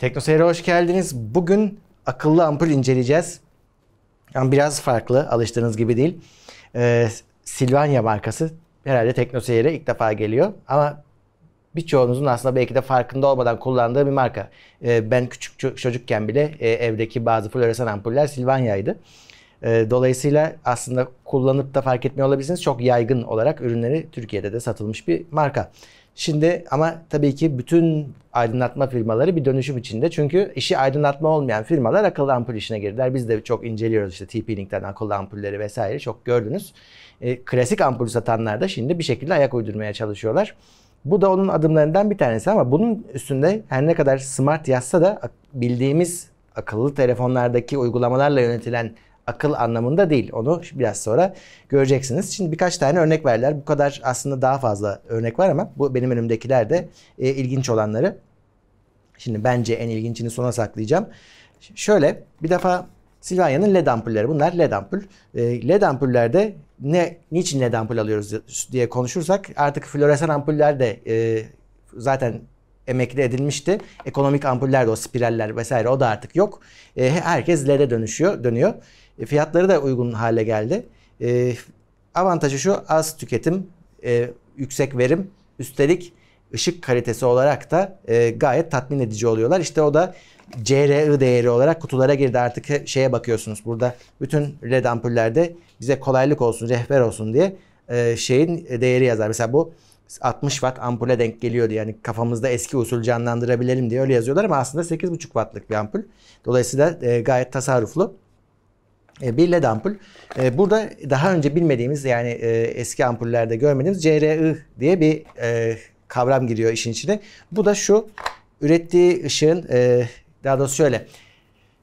Teknoseyir'e hoş geldiniz. Bugün akıllı ampul inceleyeceğiz. Yani biraz farklı, alıştığınız gibi değil. Ee, Silvanya markası herhalde Teknoseyir'e ilk defa geliyor. Ama birçoğunuzun aslında belki de farkında olmadan kullandığı bir marka. Ee, ben küçük çocukken bile e, evdeki bazı floresan ampuller Silvanya'ydı. Ee, dolayısıyla aslında kullanıp da fark etmiyor olabilirsiniz. Çok yaygın olarak ürünleri Türkiye'de de satılmış bir marka. Şimdi ama tabii ki bütün aydınlatma firmaları bir dönüşüm içinde. Çünkü işi aydınlatma olmayan firmalar akıllı ampul işine girdiler. Biz de çok inceliyoruz işte TP-Link'ten akıllı ampulleri vesaire çok gördünüz. E, klasik ampul satanlar da şimdi bir şekilde ayak uydurmaya çalışıyorlar. Bu da onun adımlarından bir tanesi ama bunun üstünde her ne kadar smart yazsa da bildiğimiz akıllı telefonlardaki uygulamalarla yönetilen akıl anlamında değil. Onu biraz sonra göreceksiniz. Şimdi birkaç tane örnek verdiler. Bu kadar aslında daha fazla örnek var ama bu benim önümdekiler de e, ilginç olanları. Şimdi bence en ilginçini sona saklayacağım. Şöyle bir defa Silvanya'nın LED ampulleri. Bunlar LED ampul. E, LED ampullerde ne niçin LED ampul alıyoruz diye konuşursak artık floresan ampuller de e, zaten emekli edilmişti. Ekonomik ampuller de o spiraller vesaire o da artık yok. E, herkes LED'e dönüşüyor, dönüyor. E, fiyatları da uygun hale geldi. E, avantajı şu az tüketim, e, yüksek verim. Üstelik ışık kalitesi olarak da e, gayet tatmin edici oluyorlar. İşte o da CRI değeri olarak kutulara girdi. Artık şeye bakıyorsunuz burada bütün LED ampullerde bize kolaylık olsun, rehber olsun diye e, şeyin e, değeri yazar. Mesela bu 60 watt ampule denk geliyordu. Yani kafamızda eski usul canlandırabilelim diye öyle yazıyorlar ama aslında 8,5 wattlık bir ampul. Dolayısıyla e, gayet tasarruflu. E, bir led ampul. E, burada daha önce bilmediğimiz yani e, eski ampullerde görmediğimiz CRI diye bir e, kavram giriyor işin içine. Bu da şu ürettiği ışığın e, daha doğrusu şöyle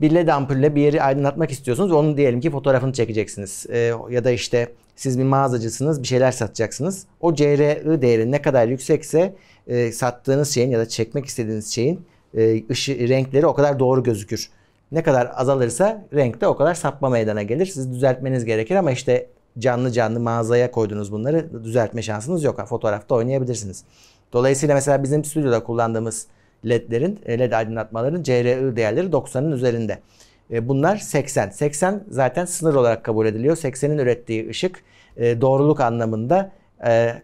bir led ampulle bir yeri aydınlatmak istiyorsunuz. Onun diyelim ki fotoğrafını çekeceksiniz. E, ya da işte siz bir mağazacısınız bir şeyler satacaksınız. O CRI değeri ne kadar yüksekse e, sattığınız şeyin ya da çekmek istediğiniz şeyin e, ışı, renkleri o kadar doğru gözükür. Ne kadar azalırsa renkte o kadar sapma meydana gelir. Siz düzeltmeniz gerekir ama işte canlı canlı mağazaya koydunuz bunları düzeltme şansınız yok. Fotoğrafta oynayabilirsiniz. Dolayısıyla mesela bizim stüdyoda kullandığımız ledlerin, e, led aydınlatmaların CRI değerleri 90'ın üzerinde. E, bunlar 80. 80 zaten sınır olarak kabul ediliyor. 80'in ürettiği ışık e, doğruluk anlamında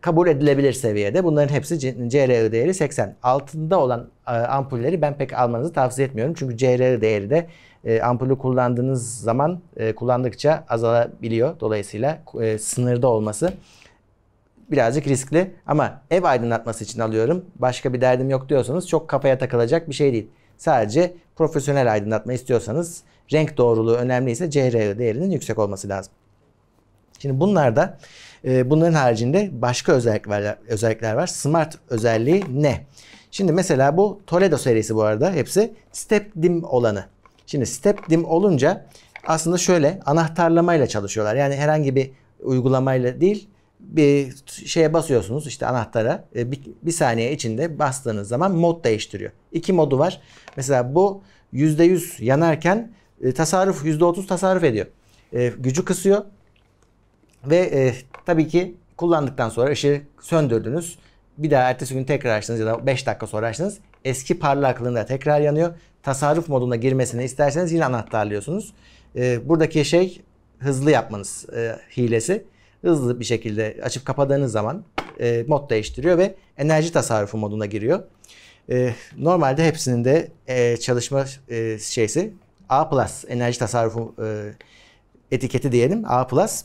kabul edilebilir seviyede. Bunların hepsi CRI değeri 80. Altında olan ampulleri ben pek almanızı tavsiye etmiyorum. Çünkü CRI değeri de ampulü kullandığınız zaman kullandıkça azalabiliyor. Dolayısıyla sınırda olması birazcık riskli ama ev aydınlatması için alıyorum. Başka bir derdim yok diyorsanız çok kafaya takılacak bir şey değil. Sadece profesyonel aydınlatma istiyorsanız renk doğruluğu önemliyse CR e değerinin yüksek olması lazım. Şimdi bunlar da e, bunların haricinde başka özellikler, özellikler var. Smart özelliği ne? Şimdi mesela bu Toledo serisi bu arada hepsi step dim olanı. Şimdi step dim olunca aslında şöyle anahtarlamayla çalışıyorlar. Yani herhangi bir uygulamayla değil bir şeye basıyorsunuz işte anahtara e, bir, bir saniye içinde bastığınız zaman mod değiştiriyor. İki modu var. Mesela bu %100 yanarken e, tasarruf %30 tasarruf ediyor. E, gücü kısıyor ve e, tabii ki kullandıktan sonra ışığı söndürdünüz. Bir daha ertesi gün tekrar açtınız ya da 5 dakika sonra açtınız. Eski parlaklığında tekrar yanıyor. Tasarruf moduna girmesini isterseniz yine anahtarlıyorsunuz. E, buradaki şey hızlı yapmanız e, hilesi hızlı bir şekilde açıp kapadığınız zaman e, mod değiştiriyor ve enerji tasarrufu moduna giriyor. E, normalde hepsinin de e, çalışma e, şeysi A+, enerji tasarrufu e, etiketi diyelim A+. Plus.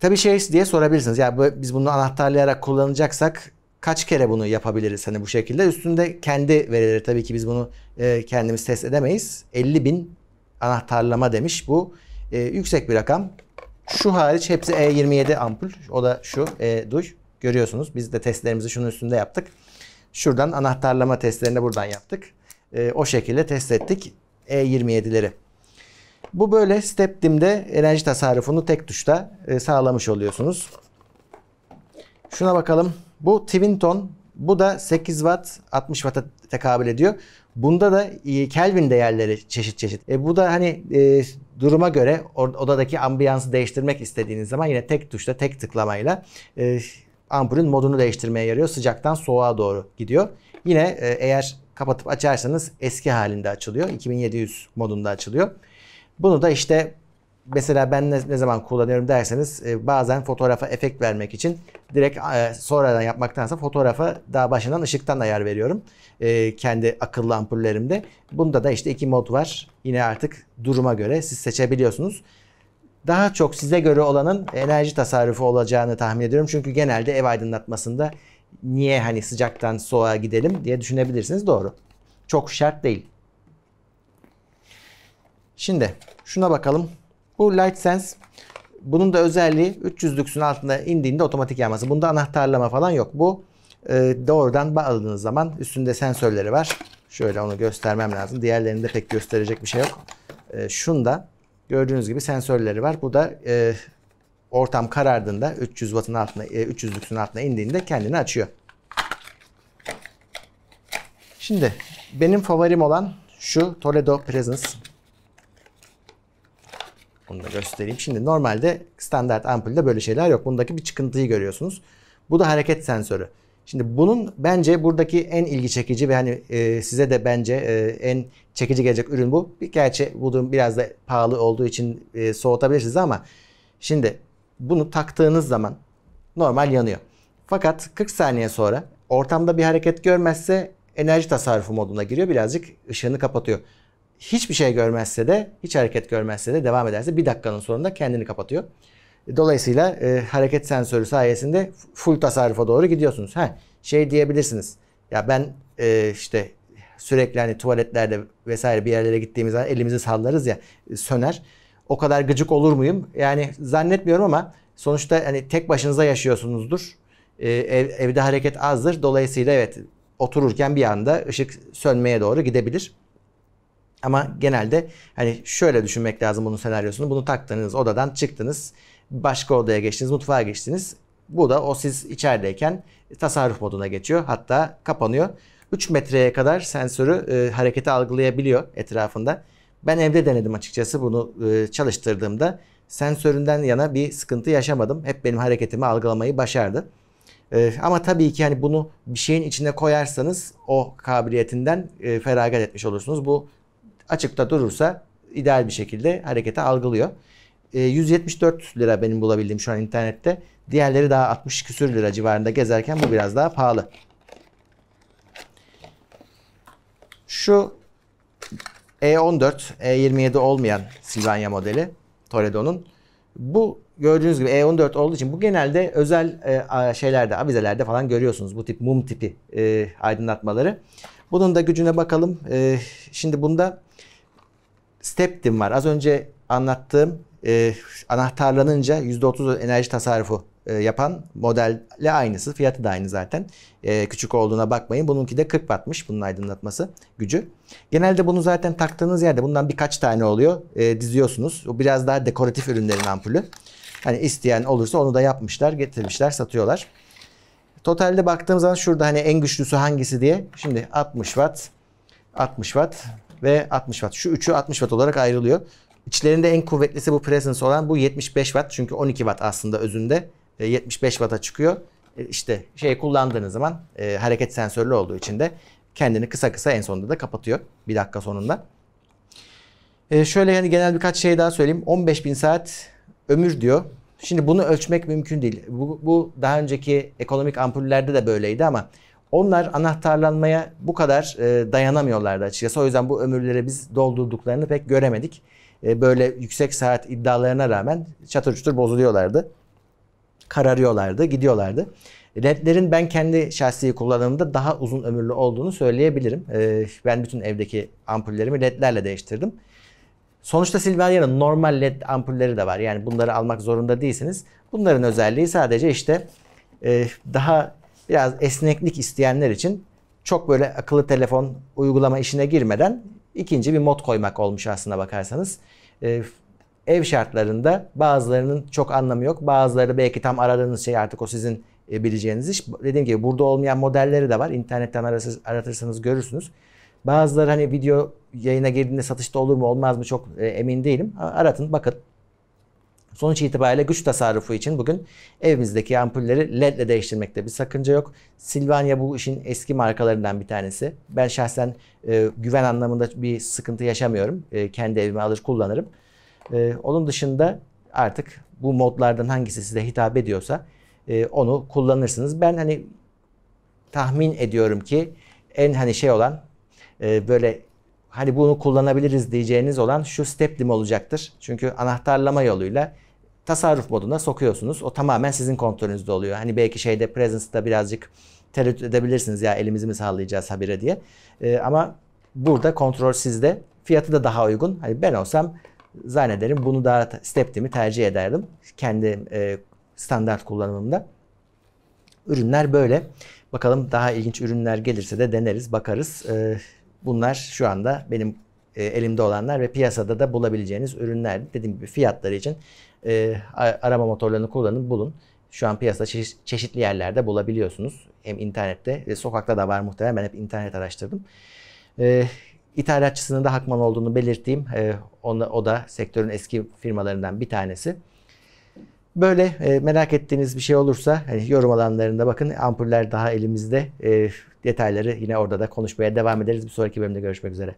Tabii şey diye sorabilirsiniz. Ya yani biz bunu anahtarlayarak kullanacaksak kaç kere bunu yapabiliriz hani bu şekilde. Üstünde kendi verileri tabii ki biz bunu e, kendimiz test edemeyiz. 50 bin anahtarlama demiş. Bu e, yüksek bir rakam. Şu hariç hepsi E27 ampul. O da şu e, duş. Görüyorsunuz biz de testlerimizi şunun üstünde yaptık. Şuradan anahtarlama testlerini buradan yaptık. E, o şekilde test ettik E27'leri. Bu böyle StepDim'de enerji tasarrufunu tek tuşta e, sağlamış oluyorsunuz. Şuna bakalım. Bu Twinton. Bu da 8 watt 60 watt'a tekabül ediyor. Bunda da e, Kelvin değerleri çeşit çeşit. E, bu da hani e, duruma göre odadaki ambiyansı değiştirmek istediğiniz zaman yine tek tuşla tek tıklamayla e, ampulün modunu değiştirmeye yarıyor. Sıcaktan soğuğa doğru gidiyor. Yine e, eğer kapatıp açarsanız eski halinde açılıyor. 2700 modunda açılıyor. Bunu da işte mesela ben ne, ne zaman kullanıyorum derseniz e, bazen fotoğrafa efekt vermek için direkt e, sonradan yapmaktansa fotoğrafa daha başından ışıktan ayar veriyorum. E, kendi akıllı ampullerimde. Bunda da işte iki mod var. Yine artık duruma göre siz seçebiliyorsunuz. Daha çok size göre olanın enerji tasarrufu olacağını tahmin ediyorum. Çünkü genelde ev aydınlatmasında niye hani sıcaktan soğuğa gidelim diye düşünebilirsiniz. Doğru. Çok şart değil. Şimdi şuna bakalım. Bu Light Sense, bunun da özelliği 300 300'lüksün altında indiğinde otomatik yanması. Bunda anahtarlama falan yok. Bu e, doğrudan bağladığınız zaman üstünde sensörleri var. Şöyle onu göstermem lazım. Diğerlerinde pek gösterecek bir şey yok. E, şunda gördüğünüz gibi sensörleri var. Bu da e, ortam karardığında 300 wattın altına, e, 300'lüksün altına indiğinde kendini açıyor. Şimdi benim favorim olan şu Toledo Presence. Onu da göstereyim. Şimdi normalde standart ampulde böyle şeyler yok. Bundaki bir çıkıntıyı görüyorsunuz. Bu da hareket sensörü. Şimdi bunun bence buradaki en ilgi çekici ve hani e, size de bence e, en çekici gelecek ürün bu. Gerçi bu durum biraz da pahalı olduğu için e, soğutabilirsiniz ama şimdi bunu taktığınız zaman normal yanıyor. Fakat 40 saniye sonra ortamda bir hareket görmezse enerji tasarrufu moduna giriyor. Birazcık ışığını kapatıyor hiçbir şey görmezse de, hiç hareket görmezse de devam ederse bir dakikanın sonunda kendini kapatıyor. Dolayısıyla e, hareket sensörü sayesinde full tasarrufa doğru gidiyorsunuz. Ha, şey diyebilirsiniz. Ya ben e, işte sürekli hani tuvaletlerde vesaire bir yerlere gittiğimiz zaman elimizi sallarız ya e, söner. O kadar gıcık olur muyum? Yani zannetmiyorum ama sonuçta hani tek başınıza yaşıyorsunuzdur. E, ev, evde hareket azdır. Dolayısıyla evet otururken bir anda ışık sönmeye doğru gidebilir. Ama genelde hani şöyle düşünmek lazım bunun senaryosunu. Bunu taktınız, odadan çıktınız, başka odaya geçtiniz, mutfağa geçtiniz. Bu da o siz içerideyken tasarruf moduna geçiyor. Hatta kapanıyor. 3 metreye kadar sensörü e, hareketi algılayabiliyor etrafında. Ben evde denedim açıkçası bunu e, çalıştırdığımda. Sensöründen yana bir sıkıntı yaşamadım. Hep benim hareketimi algılamayı başardı. E, ama tabii ki hani bunu bir şeyin içine koyarsanız o kabiliyetinden e, feragat etmiş olursunuz. Bu açıkta durursa ideal bir şekilde harekete algılıyor. 174 e, lira benim bulabildiğim şu an internette. Diğerleri daha 60 küsür lira civarında gezerken bu biraz daha pahalı. Şu E14, E27 olmayan Silvanya modeli Toledo'nun. Bu gördüğünüz gibi E14 olduğu için bu genelde özel e, şeylerde, avizelerde falan görüyorsunuz bu tip mum tipi e, aydınlatmaları. Bunun da gücüne bakalım. E, şimdi bunda Steptim var. Az önce anlattığım e, anahtarlanınca %30 enerji tasarrufu e, yapan modelle aynısı. Fiyatı da aynı zaten. E, küçük olduğuna bakmayın. Bununki de 40 wattmış bunun aydınlatması gücü. Genelde bunu zaten taktığınız yerde bundan birkaç tane oluyor. E, diziyorsunuz. O biraz daha dekoratif ürünlerin ampulü. Hani isteyen olursa onu da yapmışlar, getirmişler, satıyorlar. Totalde baktığım zaman şurada hani en güçlüsü hangisi diye. Şimdi 60 watt, 60 watt ve 60 watt. Şu üçü 60 watt olarak ayrılıyor. İçlerinde en kuvvetlisi bu presence olan bu 75 watt. Çünkü 12 watt aslında özünde. 75 e, watt'a çıkıyor. E, işte şey kullandığınız zaman e, hareket sensörlü olduğu için de kendini kısa kısa en sonunda da kapatıyor. Bir dakika sonunda. E, şöyle yani genel birkaç şey daha söyleyeyim. 15 bin saat ömür diyor. Şimdi bunu ölçmek mümkün değil. Bu, bu daha önceki ekonomik ampullerde de böyleydi ama onlar anahtarlanmaya bu kadar e, dayanamıyorlardı açıkçası. O yüzden bu ömürlere biz doldurduklarını pek göremedik. E, böyle yüksek saat iddialarına rağmen çatır çutur bozuluyorlardı. Kararıyorlardı, gidiyorlardı. LED'lerin ben kendi şahsi kullanımımda daha uzun ömürlü olduğunu söyleyebilirim. E, ben bütün evdeki ampullerimi LED'lerle değiştirdim. Sonuçta Silvania'nın normal led ampulleri de var. Yani bunları almak zorunda değilsiniz. Bunların özelliği sadece işte e, daha biraz esneklik isteyenler için çok böyle akıllı telefon uygulama işine girmeden ikinci bir mod koymak olmuş aslında bakarsanız. E, ev şartlarında bazılarının çok anlamı yok. Bazıları belki tam aradığınız şey artık o sizin e, bileceğiniz iş. Dediğim gibi burada olmayan modelleri de var. İnternetten arasız, aratırsanız görürsünüz. Bazıları hani video yayına girdiğinde satışta olur mu olmaz mı çok e, emin değilim. Aratın bakın. Sonuç itibariyle güç tasarrufu için bugün evimizdeki ampulleri LED ile değiştirmekte bir sakınca yok. Silvania bu işin eski markalarından bir tanesi. Ben şahsen e, güven anlamında bir sıkıntı yaşamıyorum. E, kendi evime alır kullanırım. E, onun dışında artık bu modlardan hangisi size hitap ediyorsa e, onu kullanırsınız. Ben hani tahmin ediyorum ki en hani şey olan e, böyle Hani bunu kullanabiliriz diyeceğiniz olan şu Steplim olacaktır. Çünkü anahtarlama yoluyla tasarruf moduna sokuyorsunuz. O tamamen sizin kontrolünüzde oluyor. Hani belki şeyde Presence'da birazcık tereddüt edebilirsiniz ya elimizi mi sağlayacağız habire diye. Ee, ama burada kontrol sizde. Fiyatı da daha uygun. Hani ben olsam zannederim bunu daha Steplim'i tercih ederdim. Kendi e, standart kullanımımda. Ürünler böyle. Bakalım daha ilginç ürünler gelirse de deneriz, bakarız. Ee, Bunlar şu anda benim e, elimde olanlar ve piyasada da bulabileceğiniz ürünler. Dediğim gibi fiyatları için e, arama motorlarını kullanın bulun. Şu an piyasada çeşitli yerlerde bulabiliyorsunuz. Hem internette ve sokakta da var muhtemelen. Ben hep internet araştırdım. E, ithalatçısının da Hakman olduğunu belirteyim. E, o da sektörün eski firmalarından bir tanesi. Böyle e, merak ettiğiniz bir şey olursa hani yorum alanlarında bakın ampuller daha elimizde. E, detayları yine orada da konuşmaya devam ederiz. Bir sonraki bölümde görüşmek üzere.